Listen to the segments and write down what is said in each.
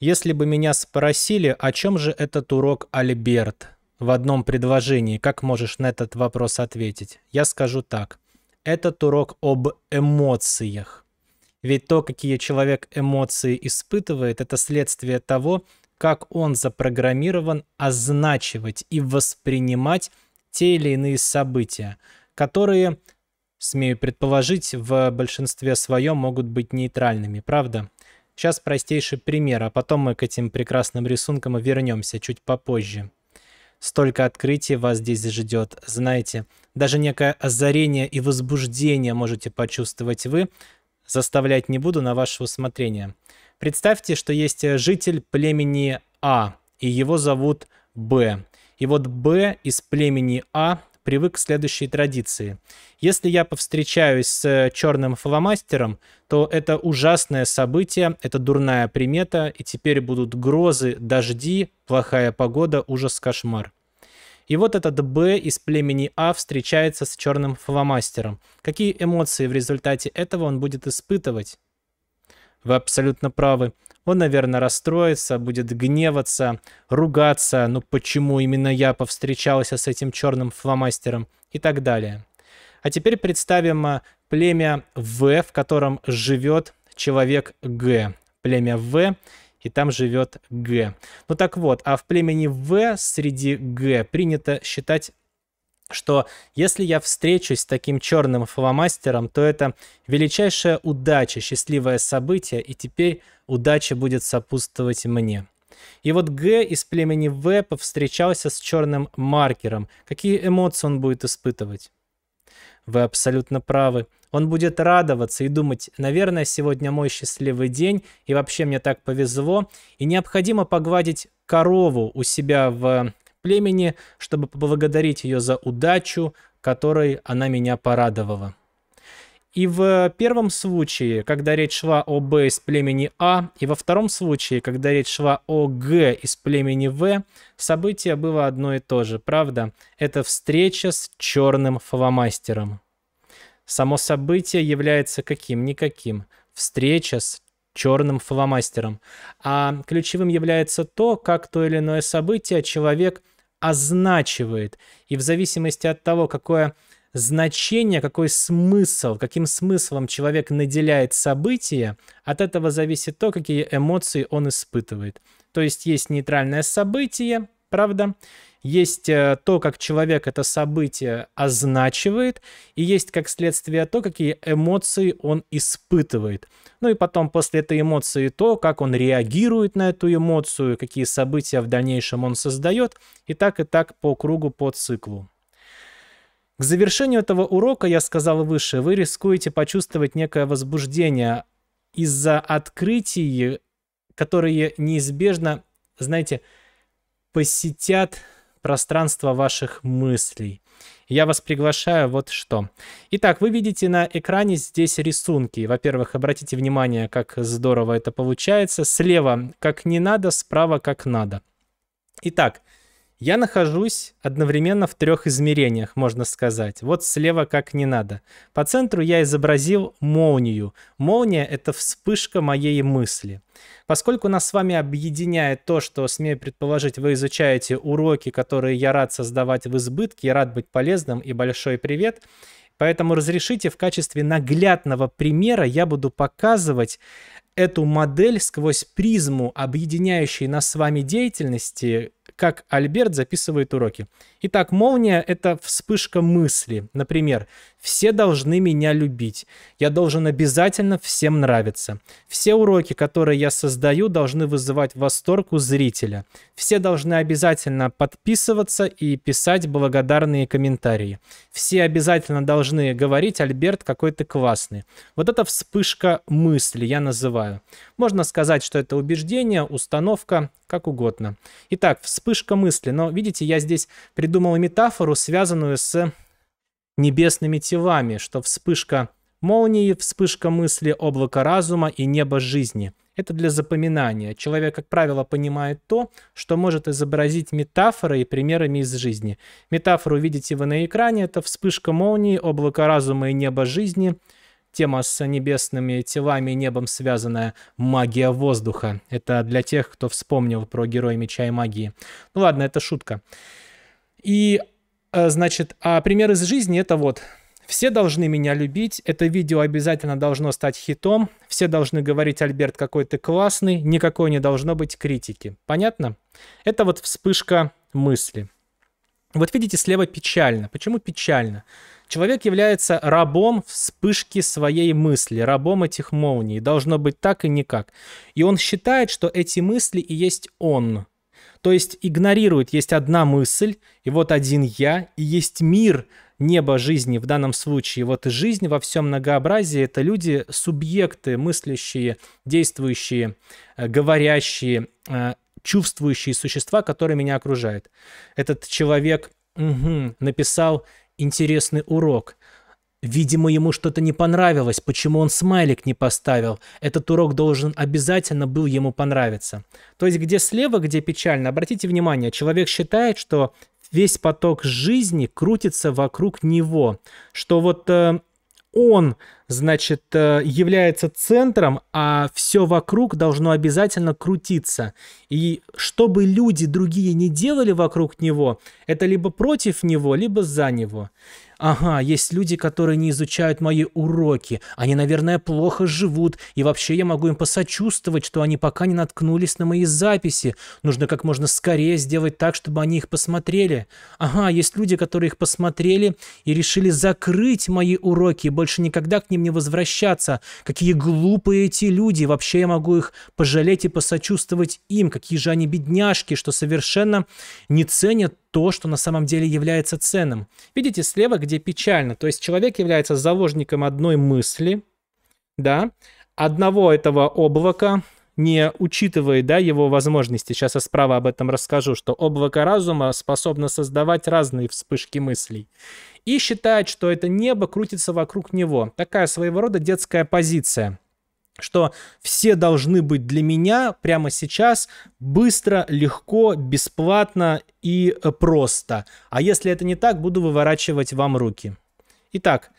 Если бы меня спросили, о чем же этот урок Альберт, в одном предложении, как можешь на этот вопрос ответить? Я скажу так. Этот урок об эмоциях. Ведь то, какие человек эмоции испытывает, это следствие того, как он запрограммирован означивать и воспринимать те или иные события, которые, смею предположить, в большинстве своем могут быть нейтральными, правда? Сейчас простейший пример, а потом мы к этим прекрасным рисункам вернемся чуть попозже. Столько открытий вас здесь ждет, знаете. Даже некое озарение и возбуждение можете почувствовать вы. Заставлять не буду на ваше усмотрение. Представьте, что есть житель племени А, и его зовут Б. И вот Б из племени А привык к следующей традиции. Если я повстречаюсь с э, черным фломастером, то это ужасное событие, это дурная примета, и теперь будут грозы, дожди, плохая погода, ужас, кошмар. И вот этот Б из племени А встречается с черным фломастером. Какие эмоции в результате этого он будет испытывать? вы абсолютно правы. Он, наверное, расстроится, будет гневаться, ругаться, ну почему именно я повстречался с этим черным фломастером и так далее. А теперь представим а, племя В, в котором живет человек Г. Племя В и там живет Г. Ну так вот, а в племени В среди Г принято считать что если я встречусь с таким черным фломастером, то это величайшая удача, счастливое событие, и теперь удача будет сопутствовать мне. И вот Г из племени В повстречался с черным маркером. Какие эмоции он будет испытывать? Вы абсолютно правы. Он будет радоваться и думать, наверное, сегодня мой счастливый день, и вообще мне так повезло, и необходимо погладить корову у себя в племени, чтобы поблагодарить ее за удачу, которой она меня порадовала. И в первом случае, когда речь шла о Б из племени А, и во втором случае, когда речь шла о Г из племени В, событие было одно и то же, правда? Это встреча с черным фломастером. Само событие является каким-никаким. Встреча с черным фломастером. А ключевым является то, как то или иное событие человек – означивает. И в зависимости от того, какое значение, какой смысл, каким смыслом человек наделяет события, от этого зависит то, какие эмоции он испытывает. То есть есть нейтральное событие, правда? Есть э, то, как человек это событие означивает, и есть как следствие то, какие эмоции он испытывает. Ну и потом после этой эмоции то, как он реагирует на эту эмоцию, какие события в дальнейшем он создает, и так и так по кругу, по циклу. К завершению этого урока, я сказал выше, вы рискуете почувствовать некое возбуждение из-за открытий, которые неизбежно, знаете, посетят пространство ваших мыслей. Я вас приглашаю вот что. Итак, вы видите на экране здесь рисунки. Во-первых, обратите внимание, как здорово это получается. Слева как не надо, справа как надо. Итак, я нахожусь одновременно в трех измерениях, можно сказать. Вот слева как не надо. По центру я изобразил молнию. Молния — это вспышка моей мысли. Поскольку нас с вами объединяет то, что, смею предположить, вы изучаете уроки, которые я рад создавать в избытке, я рад быть полезным и большой привет, поэтому разрешите в качестве наглядного примера я буду показывать эту модель сквозь призму, объединяющей нас с вами деятельности, как Альберт записывает уроки. Итак, молния — это вспышка мысли. Например, все должны меня любить. Я должен обязательно всем нравиться. Все уроки, которые я создаю, должны вызывать восторг у зрителя. Все должны обязательно подписываться и писать благодарные комментарии. Все обязательно должны говорить «Альберт какой ты классный». Вот это вспышка мысли, я называю. Можно сказать, что это убеждение, установка, как угодно. Итак, вспышка мысли. Но видите, я здесь придумал метафору, связанную с небесными телами, что вспышка молнии, вспышка мысли, облако разума и небо жизни. Это для запоминания. Человек, как правило, понимает то, что может изобразить метафорой и примерами из жизни. Метафору видите вы на экране. Это вспышка молнии, облако разума и небо жизни. Тема с небесными телами и небом связанная магия воздуха. Это для тех, кто вспомнил про Героя Меча и Магии. Ну ладно, это шутка. И Э, значит, а пример из жизни это вот. Все должны меня любить, это видео обязательно должно стать хитом, все должны говорить, Альберт, какой ты классный, никакой не должно быть критики. Понятно? Это вот вспышка мысли. Вот видите, слева печально. Почему печально? Человек является рабом вспышки своей мысли, рабом этих молний. Должно быть так и никак. И он считает, что эти мысли и есть он – то есть игнорирует, есть одна мысль, и вот один я, и есть мир, небо жизни в данном случае. Вот жизнь во всем многообразии — это люди, субъекты, мыслящие, действующие, э, говорящие, э, чувствующие существа, которые меня окружают. Этот человек угу, написал интересный урок. Видимо, ему что-то не понравилось, почему он смайлик не поставил. Этот урок должен обязательно был ему понравиться. То есть где слева, где печально, обратите внимание, человек считает, что весь поток жизни крутится вокруг него, что вот э, он, значит, э, является центром, а все вокруг должно обязательно крутиться. И чтобы люди другие не делали вокруг него, это либо против него, либо за него. Ага, есть люди, которые не изучают мои уроки. Они, наверное, плохо живут. И вообще я могу им посочувствовать, что они пока не наткнулись на мои записи. Нужно как можно скорее сделать так, чтобы они их посмотрели. Ага, есть люди, которые их посмотрели и решили закрыть мои уроки, и больше никогда к ним не возвращаться. Какие глупые эти люди. Вообще я могу их пожалеть и посочувствовать им. Какие же они бедняжки, что совершенно не ценят то, что на самом деле является ценным. Видите, слева, где печально, то есть человек является заложником одной мысли, да, одного этого облака, не учитывая, да, его возможности. Сейчас я справа об этом расскажу, что облако разума способно создавать разные вспышки мыслей. И считает, что это небо крутится вокруг него. Такая своего рода детская позиция – что все должны быть для меня прямо сейчас быстро, легко, бесплатно и э, просто. А если это не так, буду выворачивать вам руки. Итак,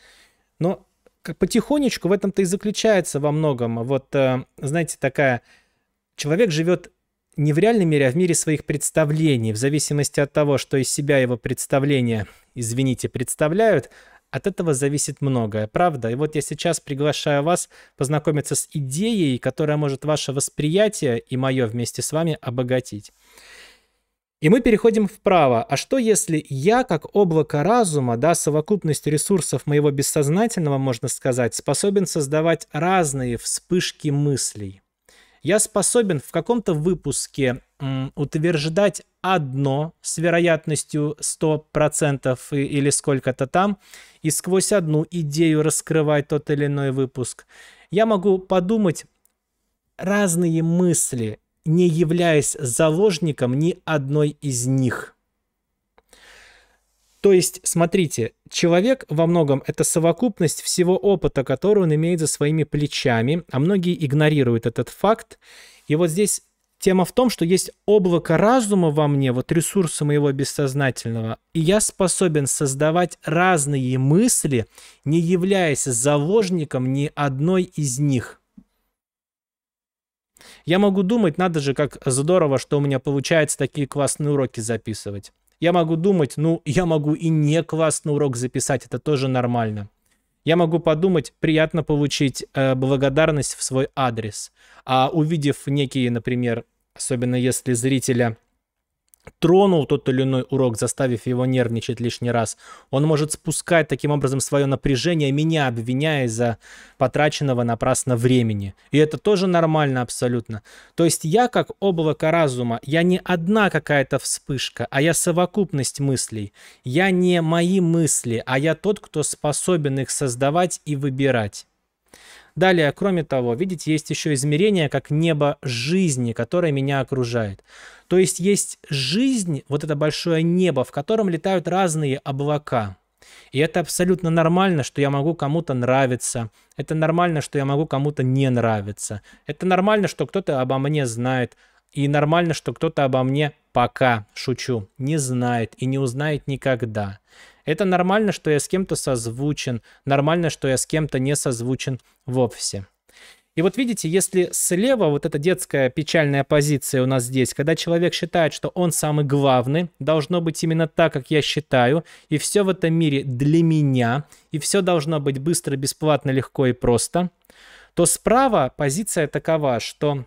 но ну, потихонечку в этом-то и заключается во многом. Вот, э, знаете, такая... Человек живет не в реальном мире, а в мире своих представлений. В зависимости от того, что из себя его представления, извините, представляют, от этого зависит многое, правда? И вот я сейчас приглашаю вас познакомиться с идеей, которая может ваше восприятие и мое вместе с вами обогатить. И мы переходим вправо. А что если я, как облако разума, да, совокупность ресурсов моего бессознательного, можно сказать, способен создавать разные вспышки мыслей? Я способен в каком-то выпуске утверждать одно с вероятностью 100% или сколько-то там, и сквозь одну идею раскрывать тот или иной выпуск. Я могу подумать разные мысли, не являясь заложником ни одной из них. То есть, смотрите, человек во многом это совокупность всего опыта, который он имеет за своими плечами, а многие игнорируют этот факт. И вот здесь Тема в том, что есть облако разума во мне, вот ресурсы моего бессознательного, и я способен создавать разные мысли, не являясь заложником ни одной из них. Я могу думать, надо же, как здорово, что у меня получается такие классные уроки записывать. Я могу думать, ну, я могу и не классный урок записать, это тоже нормально. Я могу подумать, приятно получить э, благодарность в свой адрес. А увидев некие, например, особенно если зрителя тронул тот или иной урок, заставив его нервничать лишний раз. Он может спускать таким образом свое напряжение, меня обвиняя за потраченного напрасно времени. И это тоже нормально абсолютно. То есть я как облако разума, я не одна какая-то вспышка, а я совокупность мыслей. Я не мои мысли, а я тот, кто способен их создавать и выбирать. Далее, кроме того, видите, есть еще измерение, как небо жизни, которое меня окружает. То есть есть жизнь, вот это большое небо, в котором летают разные облака. И это абсолютно нормально, что я могу кому-то нравиться. Это нормально, что я могу кому-то не нравиться. Это нормально, что кто-то обо мне знает. И нормально, что кто-то обо мне пока, шучу, не знает и не узнает никогда. Это нормально, что я с кем-то созвучен, нормально, что я с кем-то не созвучен вовсе. И вот видите, если слева вот эта детская печальная позиция у нас здесь, когда человек считает, что он самый главный, должно быть именно так, как я считаю, и все в этом мире для меня, и все должно быть быстро, бесплатно, легко и просто, то справа позиция такова, что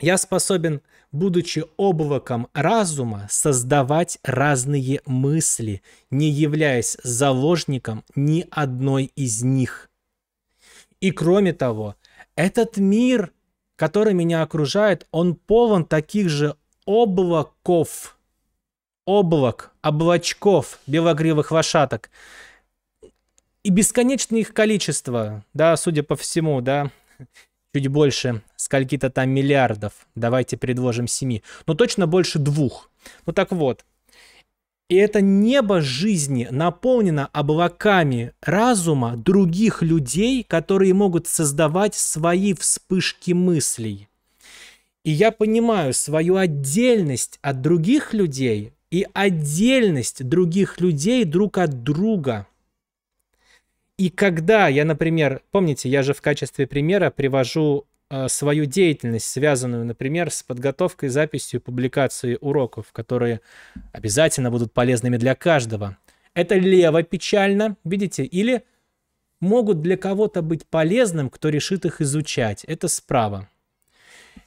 я способен будучи облаком разума, создавать разные мысли, не являясь заложником ни одной из них. И кроме того, этот мир, который меня окружает, он полон таких же облаков, облак, облачков, белогривых лошадок. И бесконечное их количество, да, судя по всему, да, чуть больше скольки-то там миллиардов. Давайте предложим 7. но ну, точно больше двух. Ну, так вот. И это небо жизни наполнено облаками разума других людей, которые могут создавать свои вспышки мыслей. И я понимаю свою отдельность от других людей и отдельность других людей друг от друга – и когда я, например, помните, я же в качестве примера привожу э, свою деятельность, связанную, например, с подготовкой, записью, публикацией уроков, которые обязательно будут полезными для каждого. Это лево печально, видите, или могут для кого-то быть полезным, кто решит их изучать. Это справа.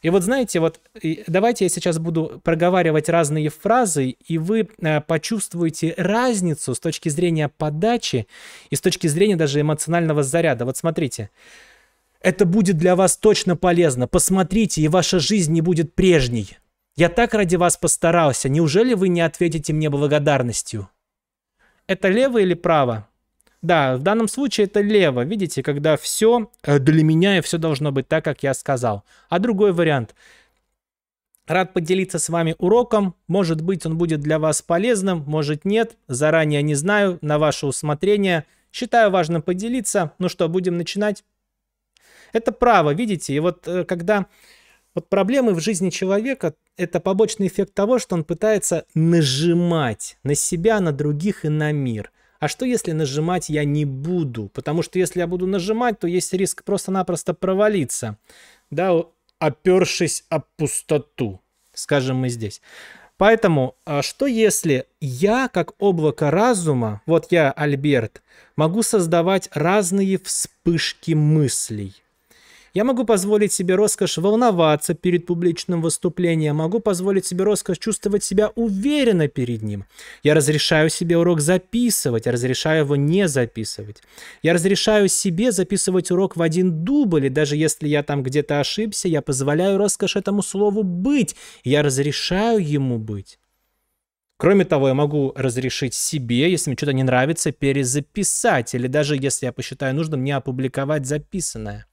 И вот знаете, вот давайте я сейчас буду проговаривать разные фразы, и вы э, почувствуете разницу с точки зрения подачи и с точки зрения даже эмоционального заряда. Вот смотрите. Это будет для вас точно полезно. Посмотрите, и ваша жизнь не будет прежней. Я так ради вас постарался. Неужели вы не ответите мне благодарностью? Это лево или право? Да, в данном случае это лево. Видите, когда все э, для меня и все должно быть так, как я сказал. А другой вариант. Рад поделиться с вами уроком. Может быть, он будет для вас полезным, может нет. Заранее не знаю, на ваше усмотрение. Считаю важным поделиться. Ну что, будем начинать? Это право, видите? И вот э, когда вот проблемы в жизни человека – это побочный эффект того, что он пытается нажимать на себя, на других и на мир а что если нажимать я не буду? Потому что если я буду нажимать, то есть риск просто-напросто провалиться, да, опершись о пустоту, скажем мы здесь. Поэтому, а, что если я, как облако разума, вот я, Альберт, могу создавать разные вспышки мыслей – я могу позволить себе роскошь волноваться перед публичным выступлением, могу позволить себе роскошь чувствовать себя уверенно перед ним. Я разрешаю себе урок записывать, а разрешаю его не записывать. Я разрешаю себе записывать урок в один дубль, и даже если я там где-то ошибся, я позволяю роскошь этому слову быть, я разрешаю ему быть. Кроме того, я могу разрешить себе, если мне что-то не нравится, перезаписать, или даже, если я посчитаю нужным, не опубликовать записанное.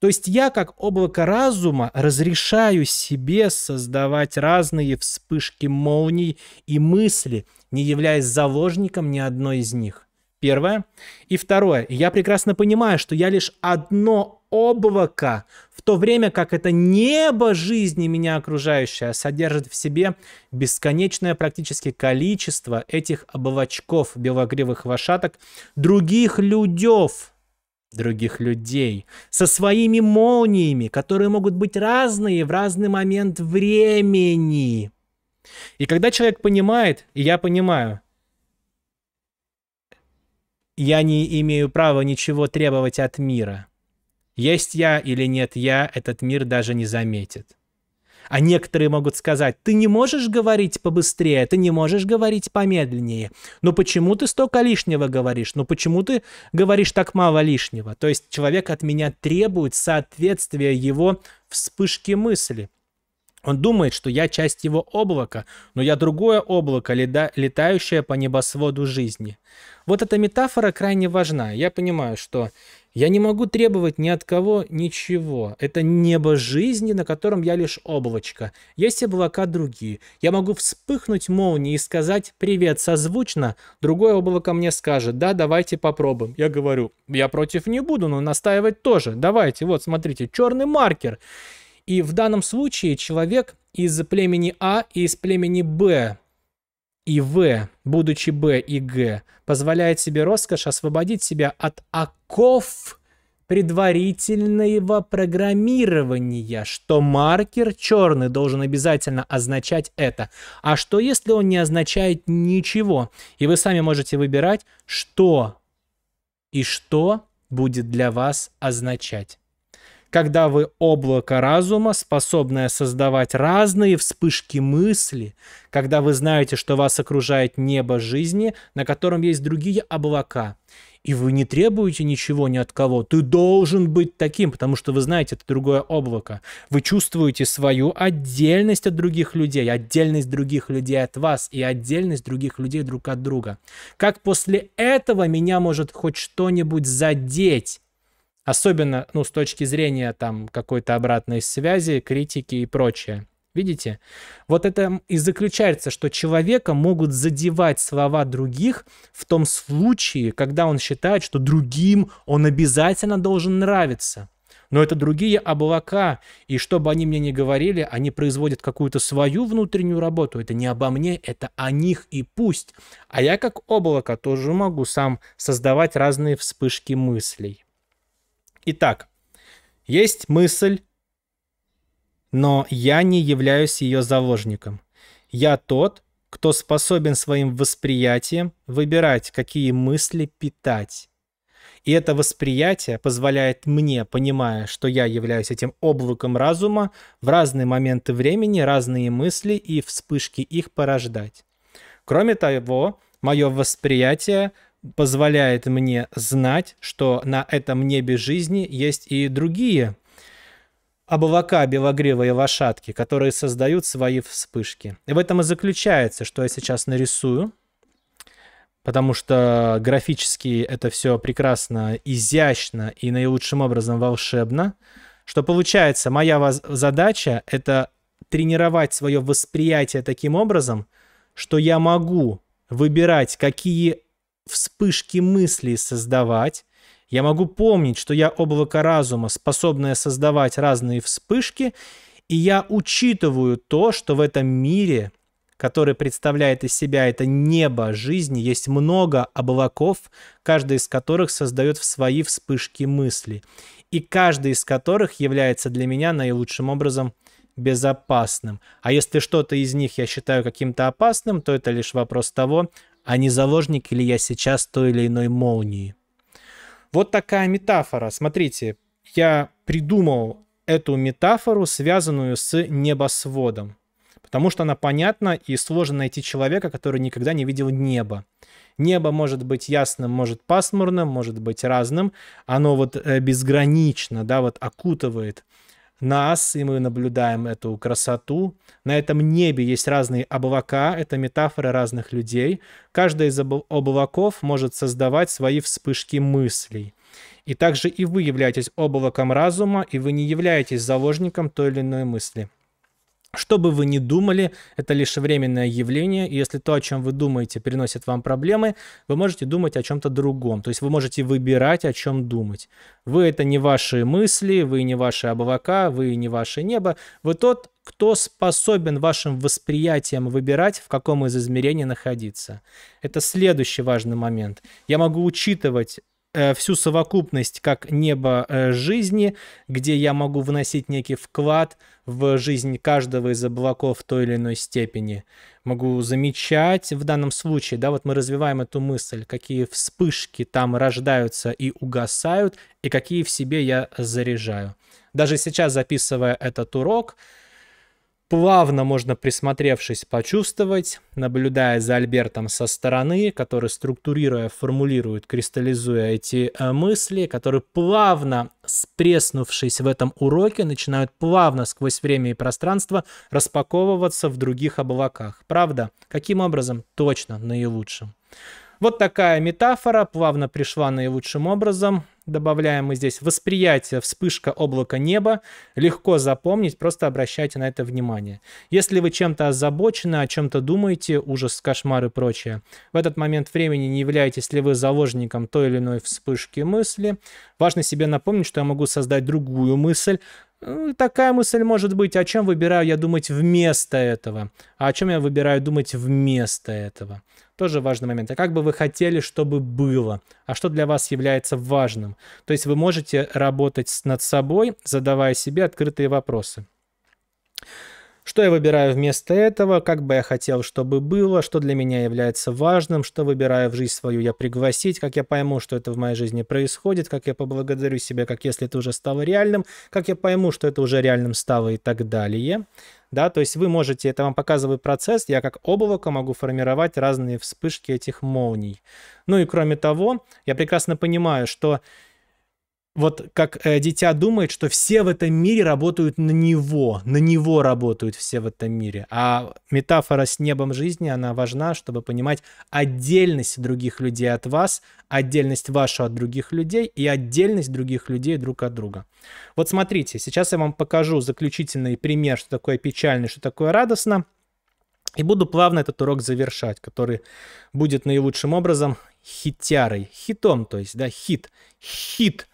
То есть я, как облако разума, разрешаю себе создавать разные вспышки молний и мысли, не являясь заложником ни одной из них. Первое. И второе. Я прекрасно понимаю, что я лишь одно облако, в то время как это небо жизни меня окружающее содержит в себе бесконечное практически количество этих облачков белогривых вошаток, других людей других людей, со своими молниями, которые могут быть разные в разный момент времени. И когда человек понимает, и я понимаю, я не имею права ничего требовать от мира. Есть я или нет я, этот мир даже не заметит. А некоторые могут сказать, ты не можешь говорить побыстрее, ты не можешь говорить помедленнее. Но «Ну почему ты столько лишнего говоришь? Но ну почему ты говоришь так мало лишнего? То есть человек от меня требует соответствия его вспышке мысли. Он думает, что я часть его облака, но я другое облако, леда, летающее по небосводу жизни. Вот эта метафора крайне важна. Я понимаю, что я не могу требовать ни от кого ничего. Это небо жизни, на котором я лишь облачко. Есть облака другие. Я могу вспыхнуть молнией и сказать «Привет, созвучно». Другое облако мне скажет «Да, давайте попробуем». Я говорю «Я против не буду, но настаивать тоже. Давайте, вот, смотрите, черный маркер». И в данном случае человек из племени А и из племени Б и В, будучи Б и Г, позволяет себе роскошь освободить себя от оков предварительного программирования, что маркер черный должен обязательно означать это. А что если он не означает ничего? И вы сами можете выбирать, что и что будет для вас означать когда вы облако разума, способное создавать разные вспышки мысли, когда вы знаете, что вас окружает небо жизни, на котором есть другие облака. И вы не требуете ничего ни от кого. Ты должен быть таким, потому что вы знаете, это другое облако. Вы чувствуете свою отдельность от других людей, отдельность других людей от вас и отдельность других людей друг от друга. Как после этого меня может хоть что-нибудь задеть? Особенно, ну, с точки зрения там какой-то обратной связи, критики и прочее. Видите? Вот это и заключается, что человека могут задевать слова других в том случае, когда он считает, что другим он обязательно должен нравиться. Но это другие облака, и что бы они мне ни говорили, они производят какую-то свою внутреннюю работу. Это не обо мне, это о них и пусть. А я как облако тоже могу сам создавать разные вспышки мыслей. Итак, есть мысль, но я не являюсь ее заложником. Я тот, кто способен своим восприятием выбирать, какие мысли питать. И это восприятие позволяет мне, понимая, что я являюсь этим облаком разума, в разные моменты времени разные мысли и вспышки их порождать. Кроме того, мое восприятие позволяет мне знать, что на этом небе жизни есть и другие облака белогривые лошадки, которые создают свои вспышки. И в этом и заключается, что я сейчас нарисую, потому что графически это все прекрасно, изящно и наилучшим образом волшебно. Что получается, моя задача — это тренировать свое восприятие таким образом, что я могу выбирать, какие вспышки мыслей создавать. Я могу помнить, что я облако разума, способное создавать разные вспышки, и я учитываю то, что в этом мире, который представляет из себя это небо жизни, есть много облаков, каждый из которых создает в свои вспышки мысли, и каждый из которых является для меня наилучшим образом безопасным. А если что-то из них я считаю каким-то опасным, то это лишь вопрос того, а не заложник ли я сейчас той или иной молнии. Вот такая метафора. Смотрите, я придумал эту метафору, связанную с небосводом. Потому что она понятна и сложно найти человека, который никогда не видел небо. Небо может быть ясным, может пасмурным, может быть разным. Оно вот э, безгранично, да, вот окутывает нас, и мы наблюдаем эту красоту. На этом небе есть разные облака, это метафоры разных людей. Каждый из облаков может создавать свои вспышки мыслей. И также и вы являетесь облаком разума, и вы не являетесь заложником той или иной мысли. Что бы вы ни думали, это лишь временное явление, и если то, о чем вы думаете, приносит вам проблемы, вы можете думать о чем-то другом. То есть вы можете выбирать, о чем думать. Вы это не ваши мысли, вы не ваши облака, вы не ваше небо. Вы тот, кто способен вашим восприятием выбирать, в каком из измерений находиться. Это следующий важный момент. Я могу учитывать Э, всю совокупность как небо э, жизни, где я могу вносить некий вклад в жизнь каждого из облаков в той или иной степени. Могу замечать в данном случае, да, вот мы развиваем эту мысль, какие вспышки там рождаются и угасают, и какие в себе я заряжаю. Даже сейчас, записывая этот урок, плавно можно, присмотревшись, почувствовать, наблюдая за Альбертом со стороны, который, структурируя, формулирует, кристаллизуя эти э, мысли, которые плавно, спреснувшись в этом уроке, начинают плавно сквозь время и пространство распаковываться в других облаках. Правда? Каким образом? Точно наилучшим. Вот такая метафора плавно пришла наилучшим образом добавляем мы здесь восприятие, вспышка облака неба, легко запомнить, просто обращайте на это внимание. Если вы чем-то озабочены, о чем-то думаете, ужас, кошмар и прочее, в этот момент времени не являетесь ли вы заложником той или иной вспышки мысли, важно себе напомнить, что я могу создать другую мысль, ну, такая мысль может быть, о «А чем выбираю я думать вместо этого, а о чем я выбираю думать вместо этого. Тоже важный момент. А как бы вы хотели, чтобы было? А что для вас является важным? То есть вы можете работать над собой, задавая себе открытые вопросы. Что я выбираю вместо этого, как бы я хотел, чтобы было, что для меня является важным, что выбираю в жизнь свою я пригласить, как я пойму, что это в моей жизни происходит, как я поблагодарю себя, как если это уже стало реальным, как я пойму, что это уже реальным стало и так далее. Да, то есть вы можете, это вам показывает процесс, я как облако могу формировать разные вспышки этих молний. Ну и кроме того, я прекрасно понимаю, что вот как э, дитя думает, что все в этом мире работают на него, на него работают все в этом мире. А метафора с небом жизни, она важна, чтобы понимать отдельность других людей от вас, отдельность вашу от других людей и отдельность других людей друг от друга. Вот смотрите, сейчас я вам покажу заключительный пример, что такое печально, что такое радостно. И буду плавно этот урок завершать, который будет наилучшим образом хитярой, хитом, то есть, да, хит, хит.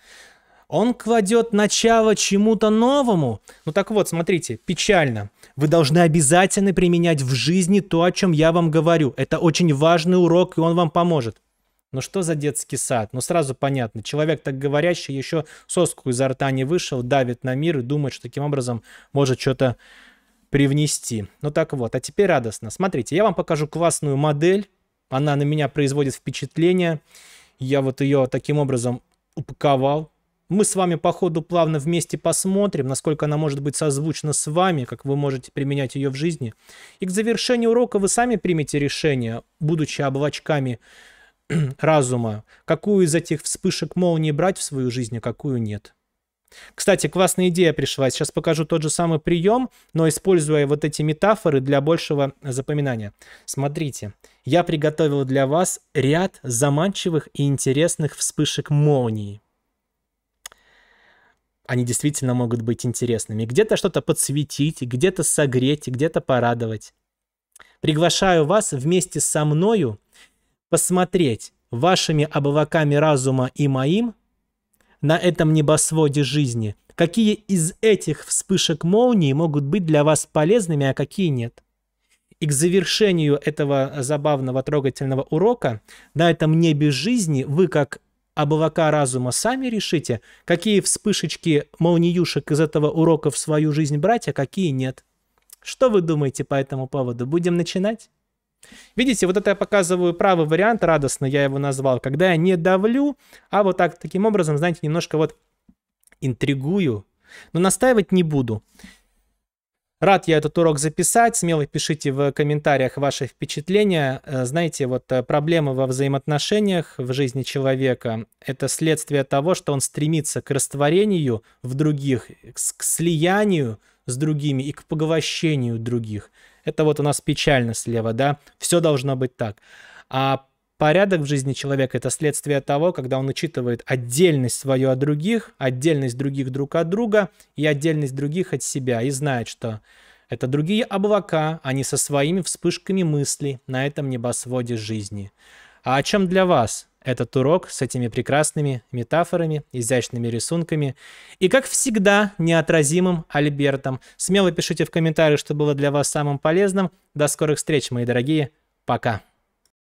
Он кладет начало чему-то новому. Ну так вот, смотрите, печально. Вы должны обязательно применять в жизни то, о чем я вам говорю. Это очень важный урок, и он вам поможет. Ну что за детский сад? Ну сразу понятно, человек так говорящий еще соску изо рта не вышел, давит на мир и думает, что таким образом может что-то привнести. Ну так вот, а теперь радостно. Смотрите, я вам покажу классную модель. Она на меня производит впечатление. Я вот ее таким образом упаковал, мы с вами по ходу плавно вместе посмотрим, насколько она может быть созвучна с вами, как вы можете применять ее в жизни. И к завершению урока вы сами примете решение, будучи облачками разума, какую из этих вспышек молнии брать в свою жизнь, а какую нет. Кстати, классная идея пришла. Сейчас покажу тот же самый прием, но используя вот эти метафоры для большего запоминания. Смотрите, я приготовил для вас ряд заманчивых и интересных вспышек молнии они действительно могут быть интересными. Где-то что-то подсветить, где-то согреть, где-то порадовать. Приглашаю вас вместе со мною посмотреть вашими облаками разума и моим на этом небосводе жизни, какие из этих вспышек молнии могут быть для вас полезными, а какие нет. И к завершению этого забавного трогательного урока на этом небе жизни вы, как облака разума, сами решите, какие вспышечки молниюшек из этого урока в свою жизнь брать, а какие нет. Что вы думаете по этому поводу? Будем начинать? Видите, вот это я показываю правый вариант, радостно я его назвал, когда я не давлю, а вот так, таким образом, знаете, немножко вот интригую, но настаивать не буду. Рад я этот урок записать. Смело пишите в комментариях ваши впечатления. Э, знаете, вот э, проблемы во взаимоотношениях в жизни человека — это следствие того, что он стремится к растворению в других, к слиянию с другими и к поглощению других. Это вот у нас печально слева, да? Все должно быть так. А Порядок в жизни человека – это следствие того, когда он учитывает отдельность свою от других, отдельность других друг от друга и отдельность других от себя, и знает, что это другие облака, они со своими вспышками мыслей на этом небосводе жизни. А о чем для вас этот урок с этими прекрасными метафорами, изящными рисунками и, как всегда, неотразимым Альбертом. Смело пишите в комментариях, что было для вас самым полезным. До скорых встреч, мои дорогие. Пока.